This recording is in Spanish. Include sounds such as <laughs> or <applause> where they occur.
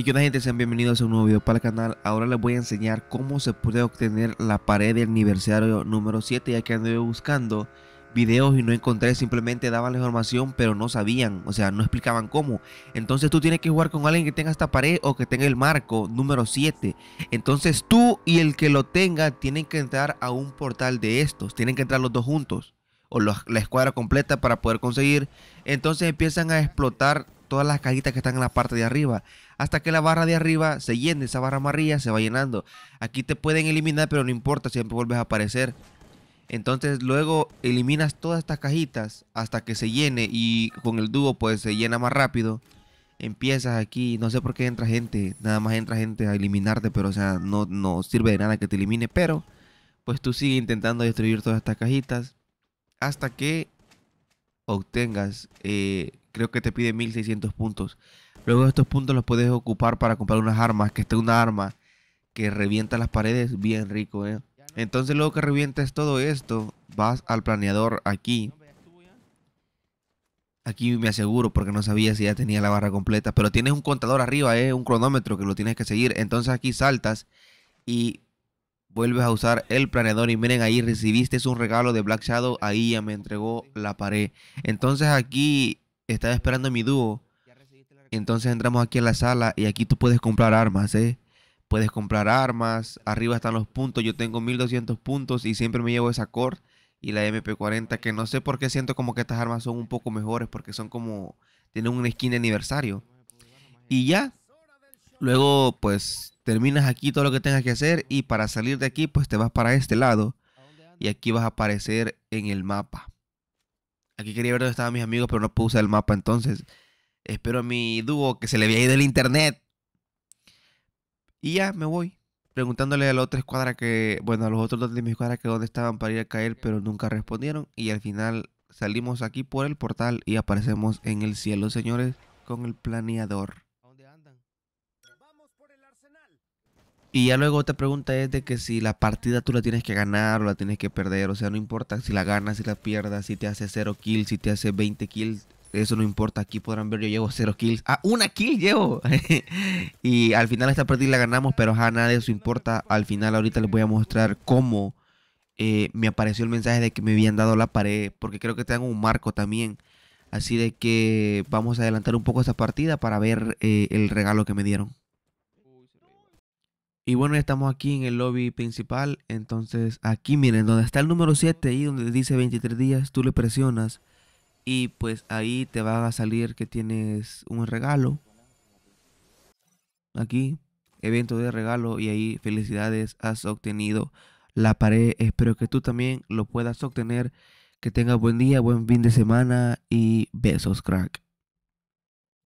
Y gente sean bienvenidos a un nuevo video para el canal. Ahora les voy a enseñar cómo se puede obtener la pared del aniversario número 7 ya que anduve buscando videos y no encontré, simplemente daban la información pero no sabían, o sea, no explicaban cómo. Entonces tú tienes que jugar con alguien que tenga esta pared o que tenga el marco número 7. Entonces tú y el que lo tenga tienen que entrar a un portal de estos, tienen que entrar los dos juntos o la escuadra completa para poder conseguir. Entonces empiezan a explotar todas las cajitas que están en la parte de arriba. Hasta que la barra de arriba se llene, esa barra amarilla se va llenando. Aquí te pueden eliminar, pero no importa, siempre vuelves a aparecer. Entonces luego eliminas todas estas cajitas hasta que se llene y con el dúo pues se llena más rápido. Empiezas aquí, no sé por qué entra gente, nada más entra gente a eliminarte, pero o sea, no, sirve de nada que te elimine, pero pues tú sigues intentando destruir todas estas cajitas hasta que obtengas eh, creo que te pide 1600 puntos. Luego estos puntos los puedes ocupar para comprar unas armas, que esté una arma que revienta las paredes, bien rico, ¿eh? Entonces luego que revientes todo esto, vas al planeador aquí. Aquí me aseguro porque no sabía si ya tenía la barra completa, pero tienes un contador arriba, ¿eh? un cronómetro que lo tienes que seguir. Entonces aquí saltas y vuelves a usar el planeador y miren ahí recibiste un regalo de Black Shadow, ahí ya me entregó la pared. Entonces aquí estaba esperando mi dúo. Entonces entramos aquí a la sala y aquí tú puedes comprar armas, ¿eh? Puedes comprar armas, arriba están los puntos, yo tengo 1200 puntos y siempre me llevo esa cord y la MP40 que no sé por qué siento como que estas armas son un poco mejores porque son como tienen un skin de aniversario. Y ya luego pues terminas aquí todo lo que tengas que hacer y para salir de aquí pues te vas para este lado y aquí vas a aparecer en el mapa. Aquí quería ver dónde estaban mis amigos, pero no puse el mapa entonces. Espero a mi dúo que se le había ido el internet. Y ya me voy. Preguntándole a la otra escuadra que. Bueno, a los otros dos de mi escuadra que dónde estaban para ir a caer, pero nunca respondieron. Y al final salimos aquí por el portal y aparecemos en el cielo, señores, con el planeador. Y ya luego otra pregunta es de que si la partida tú la tienes que ganar o la tienes que perder, o sea, no importa si la ganas, si la pierdas, si te hace 0 kills, si te hace 20 kills, eso no importa, aquí podrán ver, yo llevo 0 kills. Ah, una kill llevo. <laughs> y al final esta partida la ganamos, pero a nada de eso importa. Al final ahorita les voy a mostrar cómo eh, me apareció el mensaje de que me habían dado la pared, porque creo que tengo un marco también. Así de que vamos a adelantar un poco esta partida para ver eh, el regalo que me dieron. Y bueno, ya estamos aquí en el lobby principal. Entonces, aquí miren, donde está el número 7, ahí donde dice 23 días, tú le presionas. Y pues ahí te va a salir que tienes un regalo. Aquí, evento de regalo. Y ahí, felicidades, has obtenido la pared. Espero que tú también lo puedas obtener. Que tengas buen día, buen fin de semana y besos, crack.